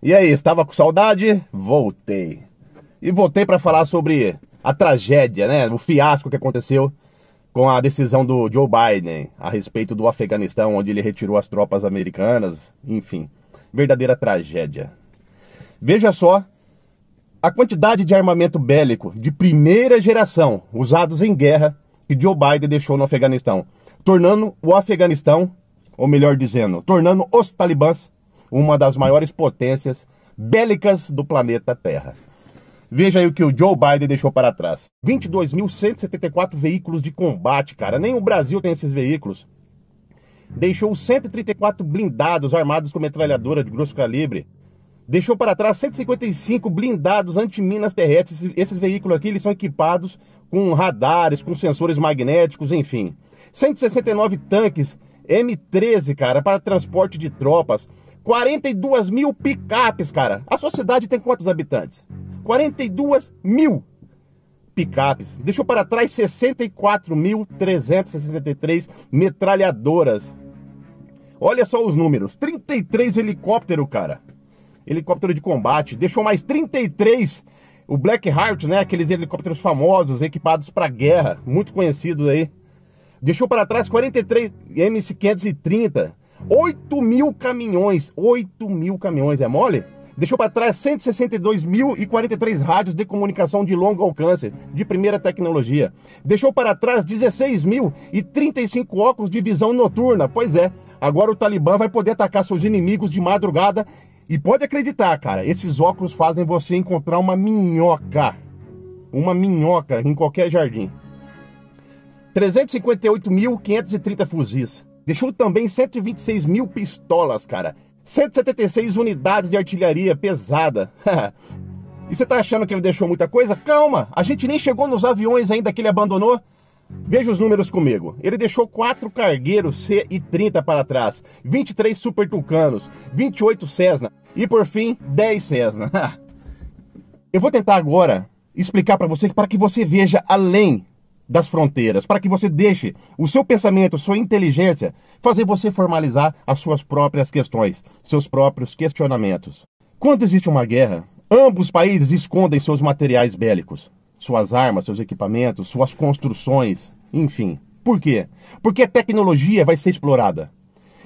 E aí, estava com saudade? Voltei. E voltei para falar sobre a tragédia, né? O fiasco que aconteceu com a decisão do Joe Biden a respeito do Afeganistão, onde ele retirou as tropas americanas, enfim, verdadeira tragédia. Veja só a quantidade de armamento bélico de primeira geração usados em guerra que Joe Biden deixou no Afeganistão, tornando o Afeganistão, ou melhor dizendo, tornando os talibãs uma das maiores potências bélicas do planeta Terra. Veja aí o que o Joe Biden deixou para trás. 22.174 veículos de combate, cara. Nem o Brasil tem esses veículos. Deixou 134 blindados armados com metralhadora de grosso calibre. Deixou para trás 155 blindados antiminas terrestres. Esses, esses veículos aqui eles são equipados com radares, com sensores magnéticos, enfim. 169 tanques M13, cara, para transporte de tropas. 42 mil picapes, cara. A sua cidade tem quantos habitantes? 42 mil picapes. Deixou para trás 64.363 metralhadoras. Olha só os números: 33 helicópteros, cara. Helicóptero de combate. Deixou mais 33. O Black Heart, né? Aqueles helicópteros famosos, equipados para guerra, muito conhecidos aí. Deixou para trás 43 MC-530 8 mil caminhões, 8 mil caminhões, é mole? Deixou para trás 162.043 rádios de comunicação de longo alcance, de primeira tecnologia. Deixou para trás 16.035 óculos de visão noturna. Pois é, agora o Talibã vai poder atacar seus inimigos de madrugada. E pode acreditar, cara, esses óculos fazem você encontrar uma minhoca. Uma minhoca em qualquer jardim. 358.530 fuzis. Deixou também 126 mil pistolas, cara. 176 unidades de artilharia pesada. e você tá achando que ele deixou muita coisa? Calma, a gente nem chegou nos aviões ainda que ele abandonou. Veja os números comigo. Ele deixou quatro cargueiros C-30 para trás, 23 Super Tucanos, 28 Cessna e, por fim, 10 Cessna. Eu vou tentar agora explicar para você para que você veja além das fronteiras, para que você deixe o seu pensamento, sua inteligência, fazer você formalizar as suas próprias questões, seus próprios questionamentos. Quando existe uma guerra, ambos os países escondem seus materiais bélicos, suas armas, seus equipamentos, suas construções, enfim. Por quê? Porque a tecnologia vai ser explorada.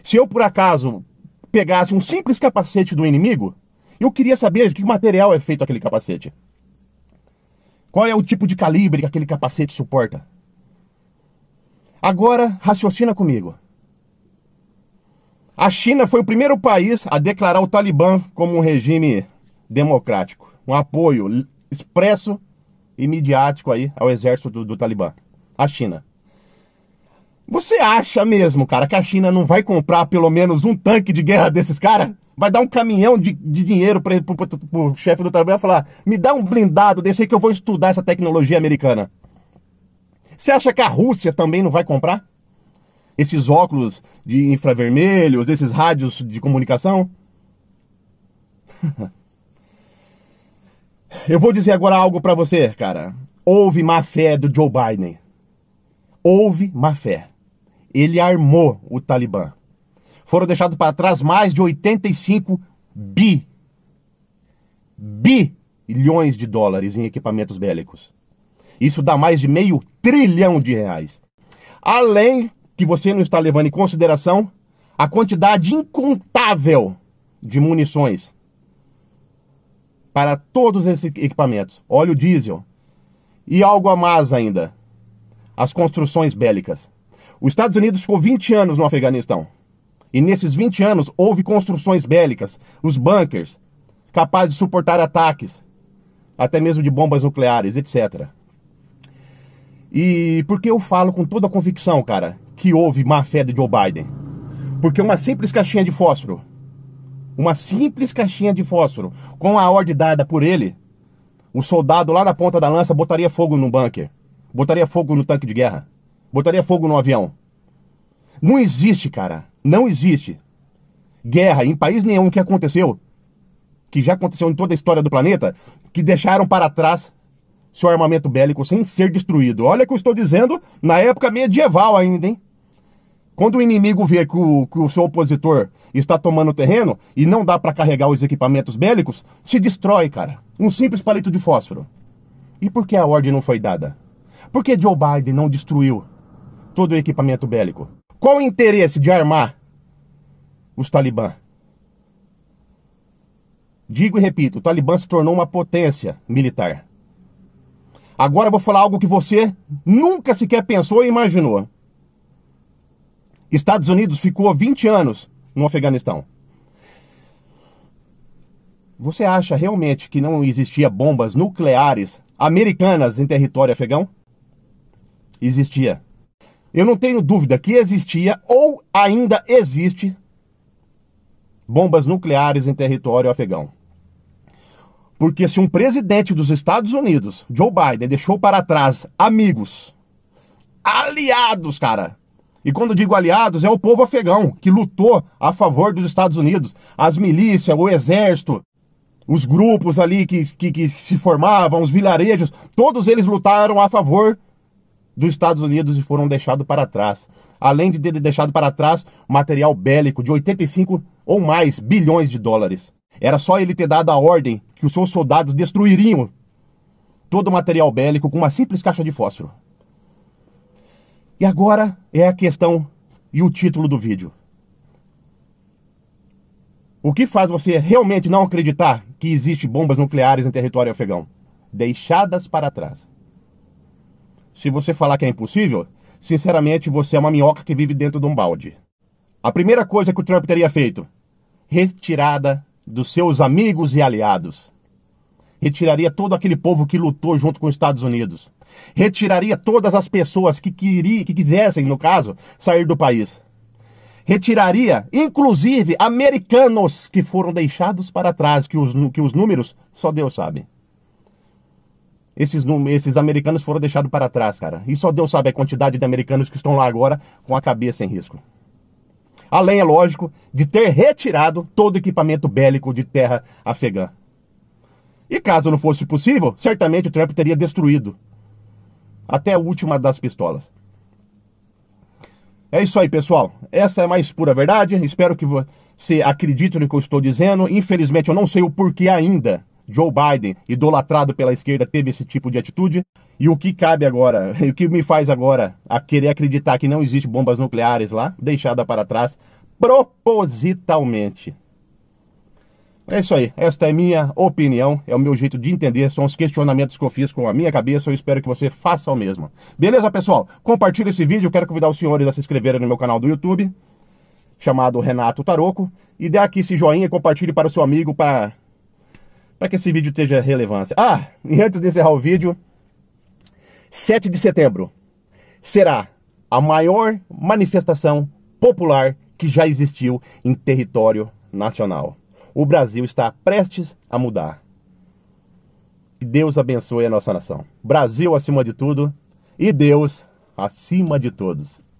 Se eu, por acaso, pegasse um simples capacete do inimigo, eu queria saber de que material é feito aquele capacete. Qual é o tipo de calibre que aquele capacete suporta? Agora, raciocina comigo. A China foi o primeiro país a declarar o Talibã como um regime democrático. Um apoio expresso e midiático aí ao exército do, do Talibã. A China. Você acha mesmo, cara, que a China não vai comprar pelo menos um tanque de guerra desses caras? Vai dar um caminhão de, de dinheiro para o chefe do trabalho e falar: me dá um blindado desse aí que eu vou estudar essa tecnologia americana. Você acha que a Rússia também não vai comprar? Esses óculos de infravermelhos, esses rádios de comunicação? eu vou dizer agora algo para você, cara. Houve má fé do Joe Biden. Houve má fé ele armou o Talibã. Foram deixados para trás mais de 85 bi bilhões de dólares em equipamentos bélicos. Isso dá mais de meio trilhão de reais. Além que você não está levando em consideração a quantidade incontável de munições para todos esses equipamentos, óleo diesel e algo a mais ainda, as construções bélicas. Os Estados Unidos ficou 20 anos no Afeganistão. E nesses 20 anos houve construções bélicas, os bunkers, capazes de suportar ataques, até mesmo de bombas nucleares, etc. E por que eu falo com toda a convicção, cara, que houve má fé de Joe Biden? Porque uma simples caixinha de fósforo, uma simples caixinha de fósforo, com a ordem dada por ele, um soldado lá na ponta da lança botaria fogo no bunker, botaria fogo no tanque de guerra, botaria fogo no avião. Não existe, cara. Não existe guerra em país nenhum que aconteceu, que já aconteceu em toda a história do planeta, que deixaram para trás seu armamento bélico sem ser destruído. Olha o que eu estou dizendo na época medieval ainda, hein? Quando o inimigo vê que o, que o seu opositor está tomando terreno e não dá para carregar os equipamentos bélicos, se destrói, cara. Um simples palito de fósforo. E por que a ordem não foi dada? Por que Joe Biden não destruiu todo o equipamento bélico? Qual o interesse de armar os Talibã? Digo e repito, o Talibã se tornou uma potência militar. Agora eu vou falar algo que você nunca sequer pensou e imaginou. Estados Unidos ficou 20 anos no Afeganistão. Você acha realmente que não existia bombas nucleares americanas em território afegão? Existia. Eu não tenho dúvida que existia ou ainda existe bombas nucleares em território afegão. Porque se um presidente dos Estados Unidos, Joe Biden, deixou para trás amigos, aliados, cara. E quando digo aliados, é o povo afegão que lutou a favor dos Estados Unidos, as milícias, o exército, os grupos ali que, que, que se formavam, os vilarejos, todos eles lutaram a favor dos Estados Unidos e foram deixados para trás. Além de ter deixado para trás material bélico de 85 ou mais bilhões de dólares. Era só ele ter dado a ordem que os seus soldados destruiriam todo o material bélico com uma simples caixa de fósforo. E agora é a questão e o título do vídeo. O que faz você realmente não acreditar que existem bombas nucleares em território afegão? Deixadas para trás. Se você falar que é impossível, sinceramente você é uma minhoca que vive dentro de um balde. A primeira coisa que o Trump teria feito: retirada dos seus amigos e aliados. Retiraria todo aquele povo que lutou junto com os Estados Unidos. Retiraria todas as pessoas que, queria, que quisessem, no caso, sair do país. Retiraria, inclusive, americanos que foram deixados para trás, que os, que os números só Deus sabe esses, esses americanos foram deixados para trás, cara. E só Deus sabe a quantidade de americanos que estão lá agora com a cabeça em risco. Além, é lógico, de ter retirado todo o equipamento bélico de terra afegã. E caso não fosse possível, certamente o Trump teria destruído até a última das pistolas. É isso aí, pessoal. Essa é a mais pura verdade. Espero que você acredite no que eu estou dizendo. Infelizmente, eu não sei o porquê ainda Joe Biden, idolatrado pela esquerda, teve esse tipo de atitude. E o que cabe agora, o que me faz agora a querer acreditar que não existe bombas nucleares lá, deixada para trás, propositalmente. É isso aí, esta é minha opinião, é o meu jeito de entender, são os questionamentos que eu fiz com a minha cabeça, eu espero que você faça o mesmo. Beleza, pessoal? Compartilhe esse vídeo, eu quero convidar os senhores a se inscreverem no meu canal do YouTube, chamado Renato Taroco, e dê aqui esse joinha, e compartilhe para o seu amigo, para para que esse vídeo tenha relevância. Ah, e antes de encerrar o vídeo, 7 de setembro será a maior manifestação popular que já existiu em território nacional. O Brasil está prestes a mudar. Que Deus abençoe a nossa nação. Brasil acima de tudo e Deus acima de todos.